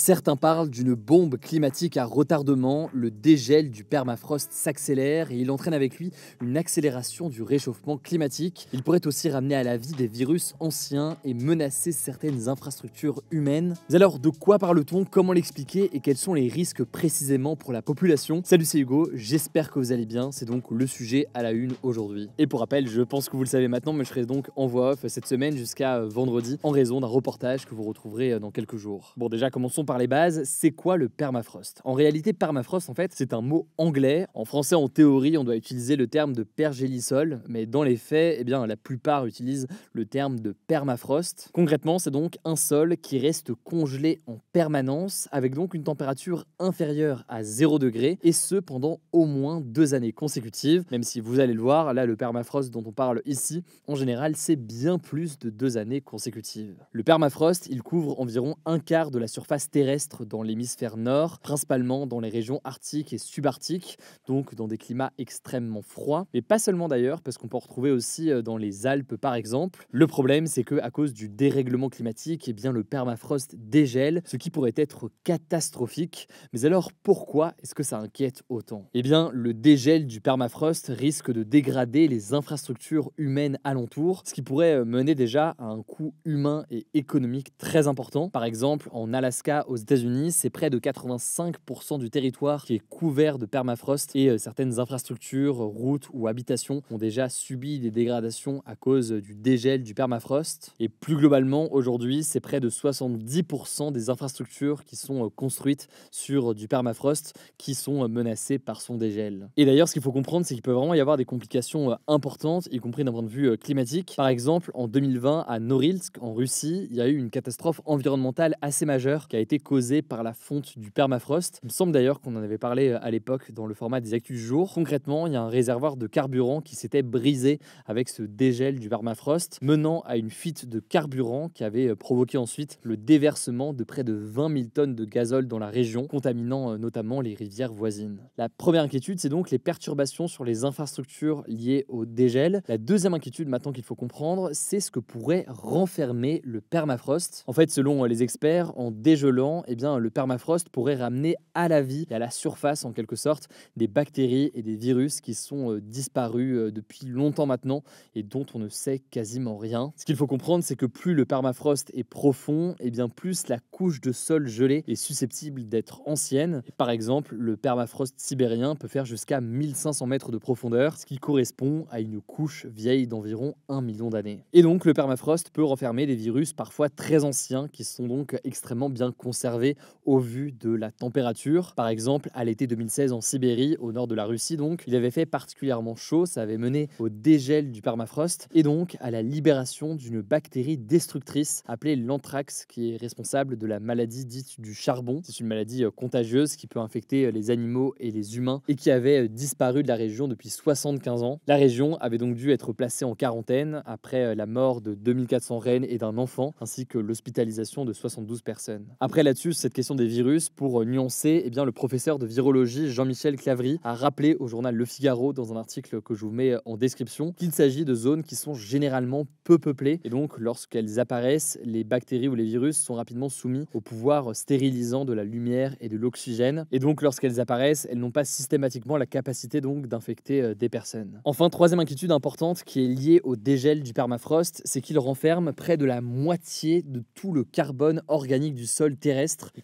Certains parlent d'une bombe climatique à retardement, le dégel du permafrost s'accélère et il entraîne avec lui une accélération du réchauffement climatique. Il pourrait aussi ramener à la vie des virus anciens et menacer certaines infrastructures humaines. Mais alors de quoi parle-t-on, comment l'expliquer et quels sont les risques précisément pour la population Salut c'est Hugo, j'espère que vous allez bien, c'est donc le sujet à la une aujourd'hui. Et pour rappel, je pense que vous le savez maintenant, mais je serai donc en voix off cette semaine jusqu'à vendredi en raison d'un reportage que vous retrouverez dans quelques jours. Bon déjà commençons par les bases, c'est quoi le permafrost En réalité, permafrost, en fait, c'est un mot anglais. En français, en théorie, on doit utiliser le terme de pergélisol, mais dans les faits, eh bien, la plupart utilisent le terme de permafrost. Concrètement, c'est donc un sol qui reste congelé en permanence, avec donc une température inférieure à 0 degré, et ce pendant au moins deux années consécutives. Même si vous allez le voir, là, le permafrost dont on parle ici, en général, c'est bien plus de deux années consécutives. Le permafrost, il couvre environ un quart de la surface terrestre terrestre dans l'hémisphère nord, principalement dans les régions arctiques et subarctiques, donc dans des climats extrêmement froids, mais pas seulement d'ailleurs, parce qu'on peut retrouver aussi euh, dans les Alpes par exemple. Le problème, c'est que à cause du dérèglement climatique, eh bien le permafrost dégèle, ce qui pourrait être catastrophique. Mais alors pourquoi est-ce que ça inquiète autant Eh bien, le dégel du permafrost risque de dégrader les infrastructures humaines alentour, ce qui pourrait euh, mener déjà à un coût humain et économique très important. Par exemple, en Alaska, aux États-Unis, c'est près de 85% du territoire qui est couvert de permafrost et euh, certaines infrastructures, routes ou habitations ont déjà subi des dégradations à cause du dégel du permafrost. Et plus globalement, aujourd'hui, c'est près de 70% des infrastructures qui sont euh, construites sur euh, du permafrost qui sont menacées par son dégel. Et d'ailleurs, ce qu'il faut comprendre, c'est qu'il peut vraiment y avoir des complications importantes, y compris d'un point de vue climatique. Par exemple, en 2020, à Norilsk, en Russie, il y a eu une catastrophe environnementale assez majeure qui a été été causée par la fonte du permafrost. Il me semble d'ailleurs qu'on en avait parlé euh, à l'époque dans le format des actus du jour. Concrètement, il y a un réservoir de carburant qui s'était brisé avec ce dégel du permafrost, menant à une fuite de carburant qui avait euh, provoqué ensuite le déversement de près de 20 000 tonnes de gazole dans la région, contaminant euh, notamment les rivières voisines. La première inquiétude, c'est donc les perturbations sur les infrastructures liées au dégel. La deuxième inquiétude maintenant qu'il faut comprendre, c'est ce que pourrait renfermer le permafrost. En fait, selon les experts, en dégelant et eh bien, le permafrost pourrait ramener à la vie et à la surface, en quelque sorte, des bactéries et des virus qui sont euh, disparus euh, depuis longtemps maintenant et dont on ne sait quasiment rien. Ce qu'il faut comprendre, c'est que plus le permafrost est profond, et eh bien plus la couche de sol gelé est susceptible d'être ancienne. Par exemple, le permafrost sibérien peut faire jusqu'à 1500 mètres de profondeur, ce qui correspond à une couche vieille d'environ un million d'années. Et donc, le permafrost peut renfermer des virus parfois très anciens qui sont donc extrêmement bien conservés conservé au vu de la température. Par exemple, à l'été 2016 en Sibérie, au nord de la Russie donc, il avait fait particulièrement chaud, ça avait mené au dégel du permafrost et donc à la libération d'une bactérie destructrice appelée l'anthrax qui est responsable de la maladie dite du charbon. C'est une maladie euh, contagieuse qui peut infecter euh, les animaux et les humains et qui avait euh, disparu de la région depuis 75 ans. La région avait donc dû être placée en quarantaine après la mort de 2400 reines et d'un enfant ainsi que l'hospitalisation de 72 personnes. Après là-dessus cette question des virus pour euh, nuancer. et eh bien, le professeur de virologie Jean-Michel Clavry a rappelé au journal Le Figaro dans un article que je vous mets euh, en description qu'il s'agit de zones qui sont généralement peu peuplées et donc lorsqu'elles apparaissent, les bactéries ou les virus sont rapidement soumis au pouvoir stérilisant de la lumière et de l'oxygène et donc lorsqu'elles apparaissent, elles n'ont pas systématiquement la capacité donc d'infecter euh, des personnes. Enfin, troisième inquiétude importante qui est liée au dégel du permafrost, c'est qu'il renferme près de la moitié de tout le carbone organique du sol terrestre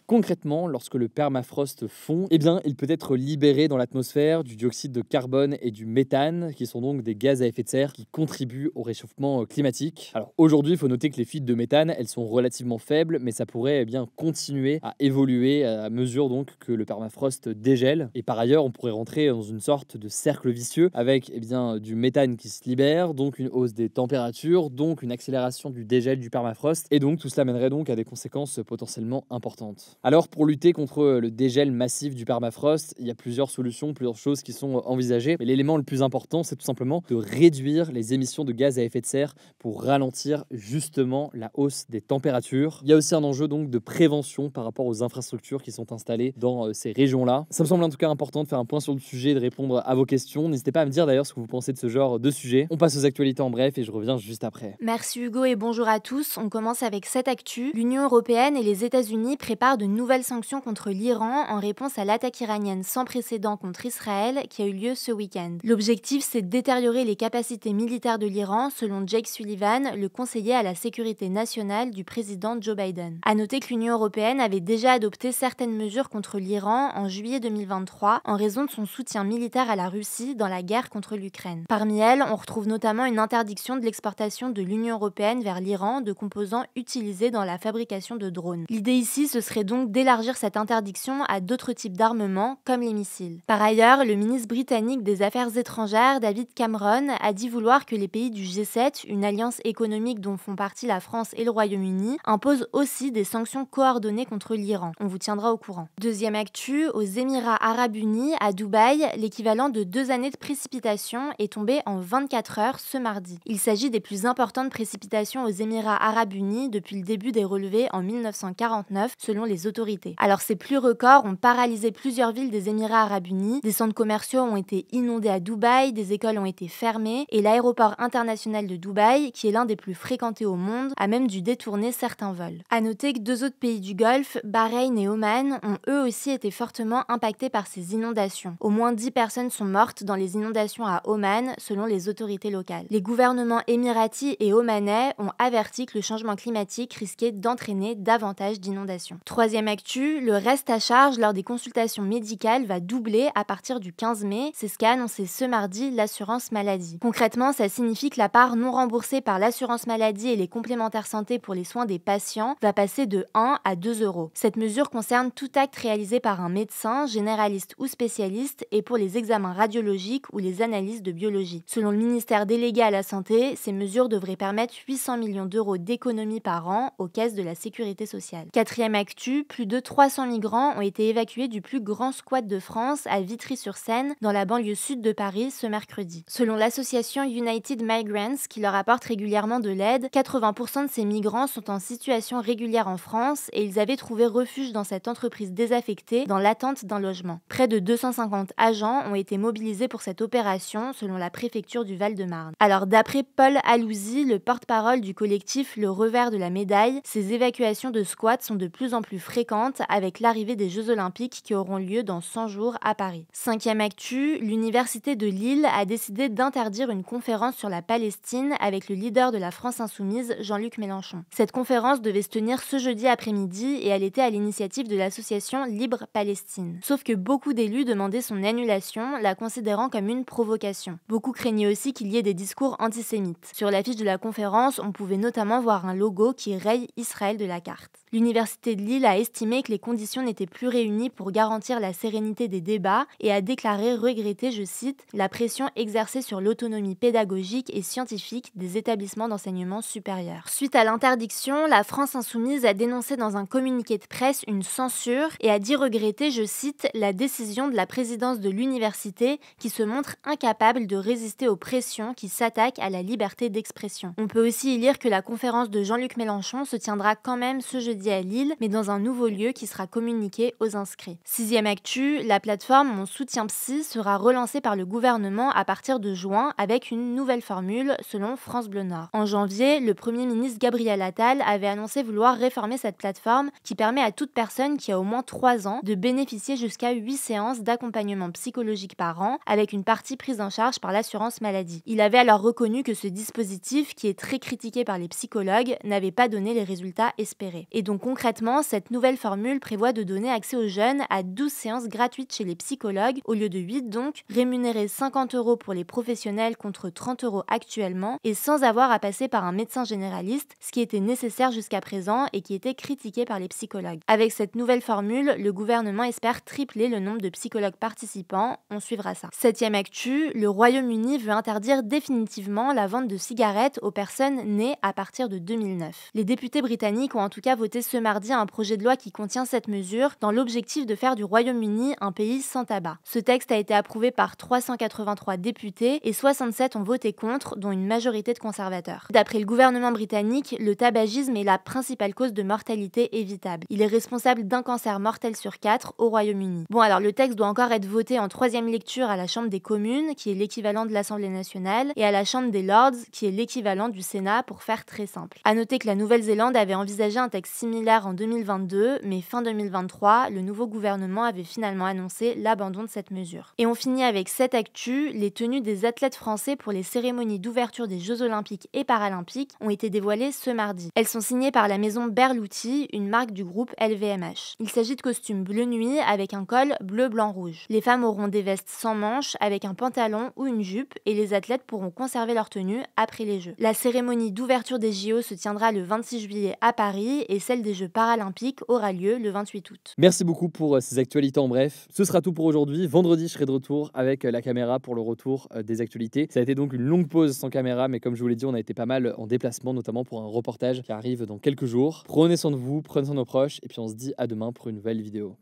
concrètement, lorsque le permafrost fond, eh bien, il peut être libéré dans l'atmosphère du dioxyde de carbone et du méthane, qui sont donc des gaz à effet de serre qui contribuent au réchauffement euh, climatique. Alors aujourd'hui, il faut noter que les fuites de méthane, elles sont relativement faibles, mais ça pourrait eh bien continuer à évoluer euh, à mesure donc que le permafrost dégèle. Et par ailleurs, on pourrait rentrer dans une sorte de cercle vicieux avec eh bien du méthane qui se libère, donc une hausse des températures, donc une accélération du dégel du permafrost, et donc tout cela mènerait donc à des conséquences potentiellement importante. Alors pour lutter contre le dégel massif du permafrost, il y a plusieurs solutions, plusieurs choses qui sont envisagées. Mais l'élément le plus important, c'est tout simplement de réduire les émissions de gaz à effet de serre pour ralentir justement la hausse des températures. Il y a aussi un enjeu donc de prévention par rapport aux infrastructures qui sont installées dans euh, ces régions-là. Ça me semble en tout cas important de faire un point sur le sujet, de répondre à vos questions. N'hésitez pas à me dire d'ailleurs ce que vous pensez de ce genre de sujet. On passe aux actualités en bref et je reviens juste après. Merci Hugo et bonjour à tous. On commence avec cette actu. L'Union européenne et les États-Unis prépare de nouvelles sanctions contre l'Iran en réponse à l'attaque iranienne sans précédent contre Israël qui a eu lieu ce week-end. L'objectif, c'est de détériorer les capacités militaires de l'Iran, selon Jake Sullivan, le conseiller à la sécurité nationale du président Joe Biden. A noter que l'Union européenne avait déjà adopté certaines mesures contre l'Iran en juillet 2023 en raison de son soutien militaire à la Russie dans la guerre contre l'Ukraine. Parmi elles, on retrouve notamment une interdiction de l'exportation de l'Union européenne vers l'Iran de composants utilisés dans la fabrication de drones. L'idée ici, ce serait donc d'élargir cette interdiction à d'autres types d'armements, comme les missiles. Par ailleurs, le ministre britannique des Affaires étrangères, David Cameron, a dit vouloir que les pays du G7, une alliance économique dont font partie la France et le Royaume-Uni, imposent aussi des sanctions coordonnées contre l'Iran. On vous tiendra au courant. Deuxième actu, aux Émirats arabes unis, à Dubaï, l'équivalent de deux années de précipitations est tombé en 24 heures ce mardi. Il s'agit des plus importantes précipitations aux Émirats arabes unis depuis le début des relevés en 1949 selon les autorités. Alors ces plus records ont paralysé plusieurs villes des Émirats arabes unis, des centres commerciaux ont été inondés à Dubaï, des écoles ont été fermées et l'aéroport international de Dubaï, qui est l'un des plus fréquentés au monde, a même dû détourner certains vols. A noter que deux autres pays du Golfe, Bahreïn et Oman, ont eux aussi été fortement impactés par ces inondations. Au moins 10 personnes sont mortes dans les inondations à Oman selon les autorités locales. Les gouvernements émiratis et omanais ont averti que le changement climatique risquait d'entraîner davantage d'inondations. Troisième actu, le reste à charge lors des consultations médicales va doubler à partir du 15 mai. C'est ce qu'a annoncé ce mardi l'assurance maladie. Concrètement, ça signifie que la part non remboursée par l'assurance maladie et les complémentaires santé pour les soins des patients va passer de 1 à 2 euros. Cette mesure concerne tout acte réalisé par un médecin, généraliste ou spécialiste et pour les examens radiologiques ou les analyses de biologie. Selon le ministère délégué à la Santé, ces mesures devraient permettre 800 millions d'euros d'économies par an aux caisses de la sécurité sociale actu, plus de 300 migrants ont été évacués du plus grand squat de France à Vitry-sur-Seine, dans la banlieue sud de Paris, ce mercredi. Selon l'association United Migrants, qui leur apporte régulièrement de l'aide, 80% de ces migrants sont en situation régulière en France et ils avaient trouvé refuge dans cette entreprise désaffectée dans l'attente d'un logement. Près de 250 agents ont été mobilisés pour cette opération, selon la préfecture du Val-de-Marne. Alors d'après Paul Alouzi, le porte-parole du collectif Le Revers de la Médaille, ces évacuations de squats sont de de plus en plus fréquente avec l'arrivée des Jeux olympiques qui auront lieu dans 100 jours à Paris. Cinquième actu, l'Université de Lille a décidé d'interdire une conférence sur la Palestine avec le leader de la France insoumise, Jean-Luc Mélenchon. Cette conférence devait se tenir ce jeudi après-midi et elle était à l'initiative de l'association Libre Palestine. Sauf que beaucoup d'élus demandaient son annulation, la considérant comme une provocation. Beaucoup craignaient aussi qu'il y ait des discours antisémites. Sur l'affiche de la conférence, on pouvait notamment voir un logo qui raye Israël de la carte l'Université de Lille a estimé que les conditions n'étaient plus réunies pour garantir la sérénité des débats et a déclaré regretter, je cite, la pression exercée sur l'autonomie pédagogique et scientifique des établissements d'enseignement supérieur. Suite à l'interdiction, la France insoumise a dénoncé dans un communiqué de presse une censure et a dit regretter, je cite, la décision de la présidence de l'université qui se montre incapable de résister aux pressions qui s'attaquent à la liberté d'expression. On peut aussi y lire que la conférence de Jean-Luc Mélenchon se tiendra quand même ce jeudi à Lille, mais dans un nouveau lieu qui sera communiqué aux inscrits. Sixième actu, la plateforme Mon soutien psy sera relancée par le gouvernement à partir de juin avec une nouvelle formule selon France Bleu Nord. En janvier, le Premier ministre Gabriel Attal avait annoncé vouloir réformer cette plateforme qui permet à toute personne qui a au moins 3 ans de bénéficier jusqu'à 8 séances d'accompagnement psychologique par an avec une partie prise en charge par l'assurance maladie. Il avait alors reconnu que ce dispositif, qui est très critiqué par les psychologues, n'avait pas donné les résultats espérés. Et donc concrètement, cette nouvelle formule prévoit de donner accès aux jeunes à 12 séances gratuites chez les psychologues, au lieu de 8 donc, rémunérer 50 euros pour les professionnels contre 30 euros actuellement, et sans avoir à passer par un médecin généraliste, ce qui était nécessaire jusqu'à présent et qui était critiqué par les psychologues. Avec cette nouvelle formule, le gouvernement espère tripler le nombre de psychologues participants, on suivra ça. Septième actu, le Royaume-Uni veut interdire définitivement la vente de cigarettes aux personnes nées à partir de 2009. Les députés britanniques ont en tout cas voté ce mardi un projet de loi qui contient cette mesure dans l'objectif de faire du Royaume-Uni un pays sans tabac. Ce texte a été approuvé par 383 députés et 67 ont voté contre, dont une majorité de conservateurs. D'après le gouvernement britannique, le tabagisme est la principale cause de mortalité évitable. Il est responsable d'un cancer mortel sur quatre au Royaume-Uni. Bon alors le texte doit encore être voté en troisième lecture à la Chambre des communes, qui est l'équivalent de l'Assemblée nationale, et à la Chambre des Lords, qui est l'équivalent du Sénat pour faire très simple. A noter que la Nouvelle-Zélande avait envisagé un texte similaire en 2022, mais fin 2023, le nouveau gouvernement avait finalement annoncé l'abandon de cette mesure. Et on finit avec cette actu, les tenues des athlètes français pour les cérémonies d'ouverture des Jeux olympiques et paralympiques ont été dévoilées ce mardi. Elles sont signées par la maison Berluti, une marque du groupe LVMH. Il s'agit de costumes bleu nuit avec un col bleu blanc rouge. Les femmes auront des vestes sans manches avec un pantalon ou une jupe et les athlètes pourront conserver leur tenue après les Jeux. La cérémonie d'ouverture des JO se tiendra le 26 juillet à Paris et celle des Jeux paralympiques aura lieu le 28 août. Merci beaucoup pour euh, ces actualités en bref. Ce sera tout pour aujourd'hui. Vendredi, je serai de retour avec euh, la caméra pour le retour euh, des actualités. Ça a été donc une longue pause sans caméra, mais comme je vous l'ai dit, on a été pas mal en déplacement, notamment pour un reportage qui arrive dans quelques jours. Prenez soin de vous, prenez soin de nos proches, et puis on se dit à demain pour une nouvelle vidéo.